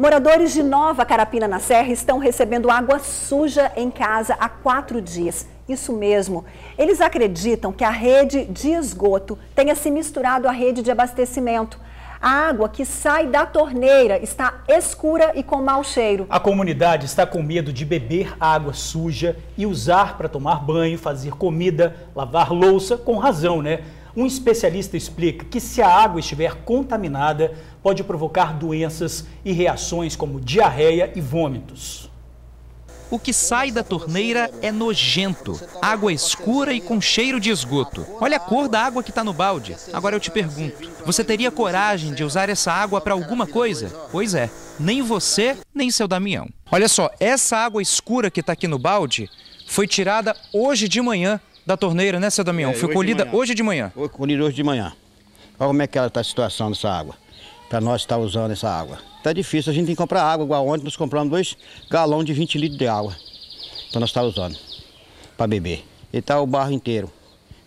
Moradores de Nova Carapina na Serra estão recebendo água suja em casa há quatro dias. Isso mesmo. Eles acreditam que a rede de esgoto tenha se misturado à rede de abastecimento. A água que sai da torneira está escura e com mau cheiro. A comunidade está com medo de beber água suja e usar para tomar banho, fazer comida, lavar louça, com razão, né? Um especialista explica que se a água estiver contaminada, pode provocar doenças e reações como diarreia e vômitos. O que sai da torneira é nojento. Água escura e com cheiro de esgoto. Olha a cor da água que está no balde. Agora eu te pergunto: você teria coragem de usar essa água para alguma coisa? Pois é, nem você, nem seu Damião. Olha só, essa água escura que está aqui no balde foi tirada hoje de manhã da torneira, né, seu Damião? É, Foi colhida de hoje de manhã? Foi colhida hoje de manhã. Olha como é que ela está a situação dessa água. Para nós estar tá usando essa água. Tá difícil, a gente tem que comprar água, igual ontem nós compramos dois galões de 20 litros de água. Para então nós estar tá usando, para beber. E tá o barro inteiro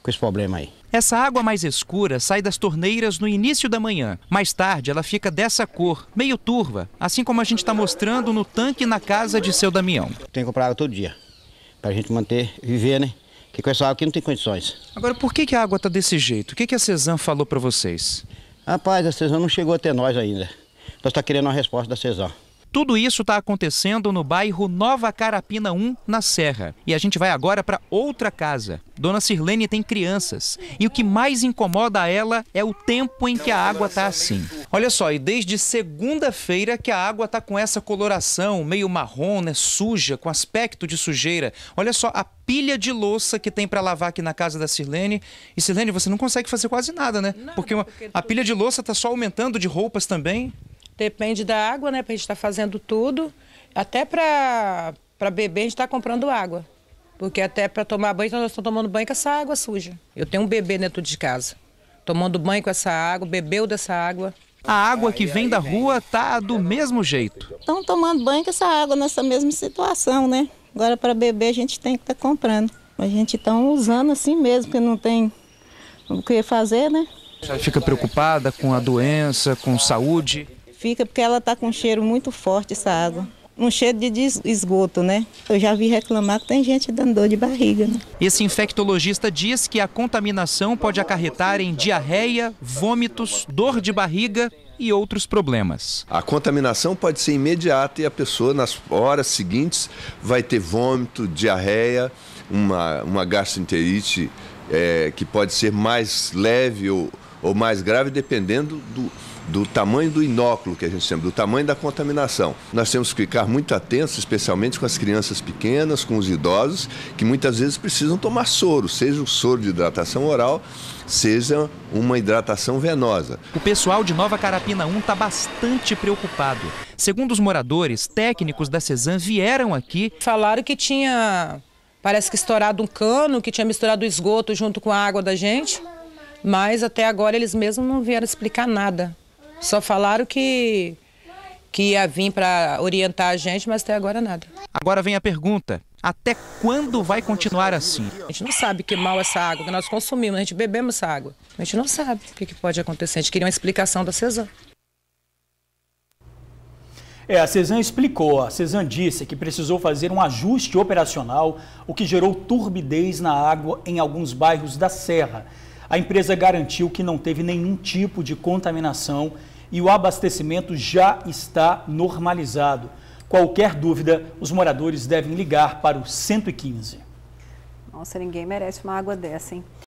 com esse problema aí. Essa água mais escura sai das torneiras no início da manhã. Mais tarde, ela fica dessa cor, meio turva, assim como a gente está mostrando no tanque na casa de seu Damião. Tem que comprar água todo dia, para a gente manter, viver, né? que com essa água aqui não tem condições. Agora, por que, que a água está desse jeito? O que, que a Cezan falou para vocês? Rapaz, a Cezan não chegou até nós ainda. Nós está querendo uma resposta da Cezan. Tudo isso está acontecendo no bairro Nova Carapina 1, na Serra. E a gente vai agora para outra casa. Dona Cirlene tem crianças. E o que mais incomoda ela é o tempo em que a água está assim. Olha só, e desde segunda-feira que a água está com essa coloração, meio marrom, né, suja, com aspecto de sujeira. Olha só a pilha de louça que tem para lavar aqui na casa da Sirlene. E Sirlene, você não consegue fazer quase nada, né? Nada, porque, uma, porque a pilha de louça está só aumentando de roupas também. Depende da água, né? Para a gente estar tá fazendo tudo. Até para beber, a gente está comprando água. Porque até para tomar banho, nós estamos tomando banho com essa água suja. Eu tenho um bebê dentro de casa. Tomando banho com essa água, bebeu dessa água. A água que vem da rua tá do mesmo jeito. Estão tomando banho com essa água nessa mesma situação, né? Agora para beber a gente tem que estar tá comprando. A gente está usando assim mesmo, porque não tem o que fazer, né? Já fica preocupada com a doença, com saúde? Fica porque ela está com um cheiro muito forte essa água um cheiro de esgoto, né? Eu já vi reclamar que tem gente dando dor de barriga. Né? Esse infectologista diz que a contaminação pode acarretar em diarreia, vômitos, dor de barriga e outros problemas. A contaminação pode ser imediata e a pessoa, nas horas seguintes, vai ter vômito, diarreia, uma, uma gastroenterite é, que pode ser mais leve ou, ou mais grave, dependendo do do tamanho do inóculo que a gente chama, do tamanho da contaminação. Nós temos que ficar muito atentos, especialmente com as crianças pequenas, com os idosos, que muitas vezes precisam tomar soro, seja o soro de hidratação oral, seja uma hidratação venosa. O pessoal de Nova Carapina 1 está bastante preocupado. Segundo os moradores, técnicos da Cezan vieram aqui. Falaram que tinha, parece que estourado um cano, que tinha misturado esgoto junto com a água da gente. Mas até agora eles mesmos não vieram explicar nada. Só falaram que, que ia vir para orientar a gente, mas até agora nada. Agora vem a pergunta: até quando vai continuar assim? A gente não sabe que mal essa água que nós consumimos, a gente bebemos essa água. A gente não sabe o que, que pode acontecer. A gente queria uma explicação da CESAM. É, a Cezan explicou, a Cezan disse que precisou fazer um ajuste operacional, o que gerou turbidez na água em alguns bairros da Serra. A empresa garantiu que não teve nenhum tipo de contaminação e o abastecimento já está normalizado. Qualquer dúvida, os moradores devem ligar para o 115. Nossa, ninguém merece uma água dessa, hein?